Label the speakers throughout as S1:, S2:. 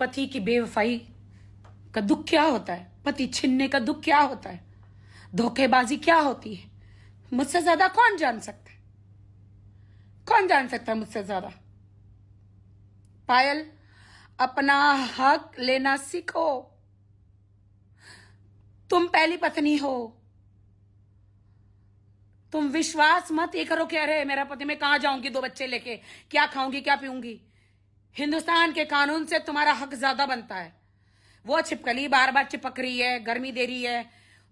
S1: पति की बेवफाई का दुख क्या होता है पति छीनने का दुख क्या होता है धोखेबाजी क्या होती है मुझसे ज्यादा कौन जान सकता है कौन जान सकता है मुझसे ज्यादा पायल अपना हक लेना सीखो तुम पहली पत्नी हो तुम विश्वास मत ये करो कि अरे मेरा पति मैं कहां जाऊंगी दो बच्चे लेके क्या खाऊंगी क्या पीऊंगी हिंदुस्तान के कानून से तुम्हारा हक ज्यादा बनता है वो छिपकली बार बार चिपक रही है गर्मी दे रही है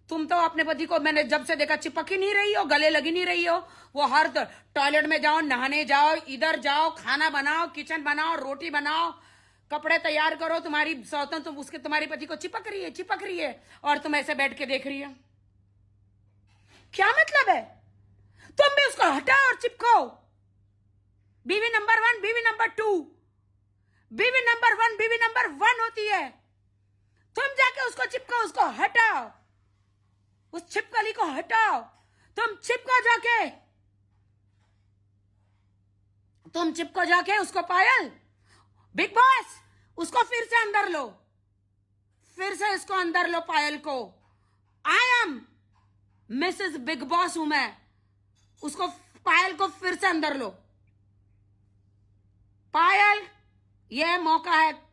S1: तुम तो अपने पति को मैंने जब से देखा चिपक ही नहीं रही हो गले लगी नहीं रही हो वो हर टॉयलेट में जाओ नहाने जाओ इधर जाओ खाना बनाओ किचन बनाओ रोटी बनाओ कपड़े तैयार करो तुम्हारी सौतन तुम उसके तुम्हारी पति को चिपक रही है चिपक रही है और तुम ऐसे बैठ के देख रही हो क्या मतलब है तुम भी उसको हटाओ और चिपकाओ बीवी नंबर वन बीवी नंबर टू बीवी नंबर वन बीवी नंबर वन होती है तुम जाके उसको चिपका उसको हटाओ उस छिपकली को हटाओ तुम चिपको जाके तुम चिपको जाके उसको पायल बिग बॉस उसको फिर से अंदर लो फिर से इसको अंदर लो पायल को I am Mrs Bigg Boss हूं मैं उसको पायल को फिर से अंदर लो पायल यह मौका है